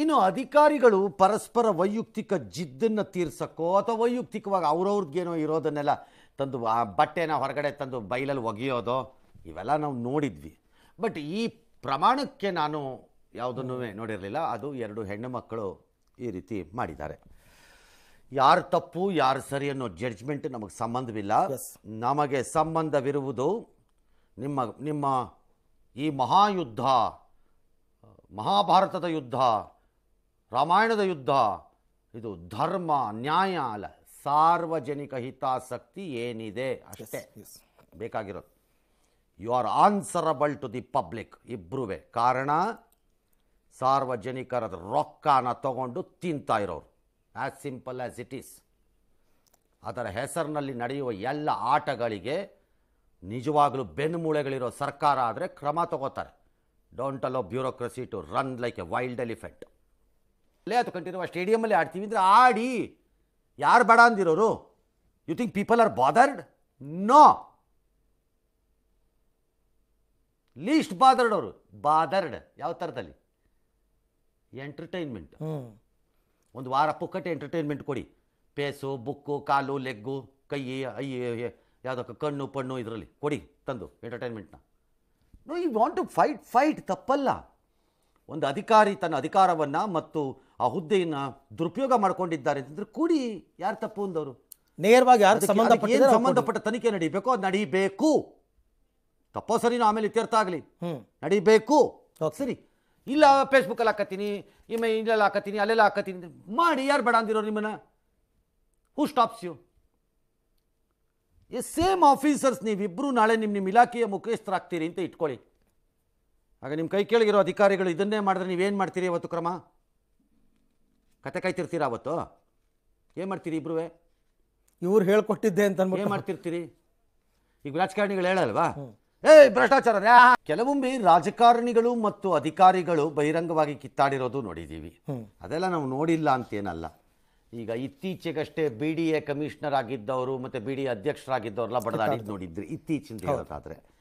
ಇನ್ನು ಅಧಿಕಾರಿಗಳು ಪರಸ್ಪರ ವೈಯಕ್ತಿಕ ಜಿದ್ದನ್ನು ತೀರ್ಸೋಕ್ಕೋ ಅಥವಾ ವೈಯಕ್ತಿಕವಾಗಿ ಅವ್ರವ್ರಿಗೇನೋ ಇರೋದನ್ನೆಲ್ಲ ತಂದು ಆ ಬಟ್ಟೆನ ಹೊರಗಡೆ ತಂದು ಬೈಲಲ್ಲಿ ಒಗೆಯೋದೋ ಇವೆಲ್ಲ ನಾವು ನೋಡಿದ್ವಿ ಬಟ್ ಈ ಪ್ರಮಾಣಕ್ಕೆ ನಾನು ಯಾವುದನ್ನು ನೋಡಿರಲಿಲ್ಲ ಅದು ಎರಡು ಹೆಣ್ಣು ಮಕ್ಕಳು ಈ ರೀತಿ ಮಾಡಿದ್ದಾರೆ ಯಾರು ತಪ್ಪು ಯಾರು ಸರಿ ಅನ್ನೋ ಜಡ್ಜ್ಮೆಂಟ್ ನಮಗೆ ಸಂಬಂಧವಿಲ್ಲ ನಮಗೆ ಸಂಬಂಧವಿರುವುದು ನಿಮ್ಮ ನಿಮ್ಮ ಈ ಮಹಾಯುದ್ಧ ಮಹಾಭಾರತದ ಯುದ್ಧ ರಾಮಾಯಣದ ಯುದ್ಧ ಇದು ಧರ್ಮ ನ್ಯಾಯ ಅಲ್ಲ ಸಾರ್ವಜನಿಕ ಹಿತಾಸಕ್ತಿ ಏನಿದೆ ಅಷ್ಟೇ ಬೇಕಾಗಿರೋದು you are answerable to the public ಇಬ್ಬರುವೆ ಕಾರಣ ಸಾರ್ವಜನಿಕರ ರೊಕ್ಕನ ತಗೊಂಡು ತಿಂತಾ ಇರೋರು as simple as it is ಅದರ ಹೆಸರಿನಲ್ಲಿ ನಡೆಯುವ ಎಲ್ಲ ಆಟಗಳಿಗೆ ನಿಜವಾಗಲೂ ಬೆನ್ನುಮೂಳೆಗಳಿರೋ ಸರ್ಕಾರ ಆದರೆ ಕ್ರಮ ತಗೋತಾರೆ don't allow bureaucracy to run like a wild elephant ಅಲ್ಲೇ ಅಥವಾ ಕಂಟಿನ್ಯೂ ಆ ಸ್ಟೇಡಿಯಮಲ್ಲಿ ಆಡ್ತೀವಿ ಅಂದರೆ ಆಡಿ ಯಾರು ಬೇಡ ಅಂದಿರೋರು you think people are bothered no least bothered ಅವರು ಬಾದರ್ಡ್ ಯಾವ ಥರದಲ್ಲಿ ಎಂಟರ್ಟೈನ್ಮೆಂಟ್ ಒಂದು ವಾರ ಪುಕ್ಕಟ್ಟೆ ಎಂಟರ್ಟೈನ್ಮೆಂಟ್ ಕೊಡಿ ಪೇಸು ಬುಕ್ಕು ಕಾಲು ಲೆಗ್ಗು ಕೈ ಐ ಯಾವುದಕ್ಕೆ ಕಣ್ಣು ಪಣ್ಣು ಇದರಲ್ಲಿ ಕೊಡಿ ತಂದು ಎಂಟರ್ಟೈನ್ಮೆಂಟ್ನ no you want to fight fight ತಪ್ಪಲ್ಲ ಒಂದು ಅಧಿಕಾರಿ ತನ್ನ ಅಧಿಕಾರವನ್ನು ಮತ್ತು ಆ ಹುದ್ದೆಯನ್ನು ದುರುಪಯೋಗ ಮಾಡ್ಕೊಂಡಿದ್ದಾರೆ ಅಂತಂದ್ರೆ ಕೂಡಿ ಯಾರು ತಪ್ಪು ಅಂದವರು ನೇರವಾಗಿ ಯಾರು ಸಂಬಂಧಪಟ್ಟ ತನಿಖೆ ನಡೀಬೇಕು ಅದು ನಡೀಬೇಕು ತಪ್ಪೋ ಸರಿನೂ ಆಮೇಲೆ ಇತ್ಯರ್ಥ ಆಗಲಿ ನಡೀಬೇಕು ಸರಿ ಇಲ್ಲ ಫೇಸ್ಬುಕ್ಕಲ್ಲಿ ಹಾಕತ್ತೀನಿ ಇಮ್ಮ ಇಲ್ಲೆಲ್ಲ ಹಾಕತ್ತೀನಿ ಅಲ್ಲೆಲ್ಲ ಹಾಕತ್ತೀನಿ ಮಾಡಿ ಯಾರು ಬೇಡ ಅಂದಿರೋ ನಿಮ್ಮನ್ನ who stops you a same officers ನೀವಿಬ್ಬರು ನಾಳೆ ನಿಮ್ಮ ನಿಮ್ಮ ಇಲಾಖೆಯ ಮುಖ್ಯಸ್ಥರಾಗ್ತೀರಿ ಅಂತ ಇಟ್ಕೊಳ್ಳಿ ಆಗ ನಿಮ್ಮ ಕೈ ಕೆಳಗಿರೋ ಅಧಿಕಾರಿಗಳು ಇದನ್ನೇ ಮಾಡಿದ್ರೆ ನೀವೇನು ಮಾಡ್ತೀರಿ ಅವತ್ತು ಕ್ರಮ ಕತೆ ಕಾಯ್ತಿರ್ತೀರಾ ಅವತ್ತು ಏನು ಮಾಡ್ತೀರಿ ಇಬ್ರು ಇವ್ರು ಹೇಳ್ಕೊಟ್ಟಿದ್ದೆ ಅಂತ ಏನು ಮಾಡ್ತಿರ್ತೀರಿ ಈಗ ರಾಜಕಾರಣಿಗಳು ಹೇಳಲ್ವಾ ಏಯ್ ಭ್ರಷ್ಟಾಚಾರ ಕೆಲವೊಮ್ಮೆ ರಾಜಕಾರಣಿಗಳು ಮತ್ತು ಅಧಿಕಾರಿಗಳು ಬಹಿರಂಗವಾಗಿ ಕಿತ್ತಾಡಿರೋದು ನೋಡಿದ್ದೀವಿ ಅದೆಲ್ಲ ನಾವು ನೋಡಿಲ್ಲ ಅಂತೇನಲ್ಲ ಈಗ ಇತ್ತೀಚೆಗಷ್ಟೇ ಬಿ ಡಿ ಎ ಕಮಿಷನರ್ ಆಗಿದ್ದವರು ಮತ್ತು ಬಿ ಡಿ ಎ ಅಧ್ಯಕ್ಷರಾಗಿದ್ದವರೆಲ್ಲ ಬಡದಾಡಿದ್ದು ನೋಡಿದ್ರಿ ಇತ್ತೀಚಿನ ಹೇಳೋದಾದರೆ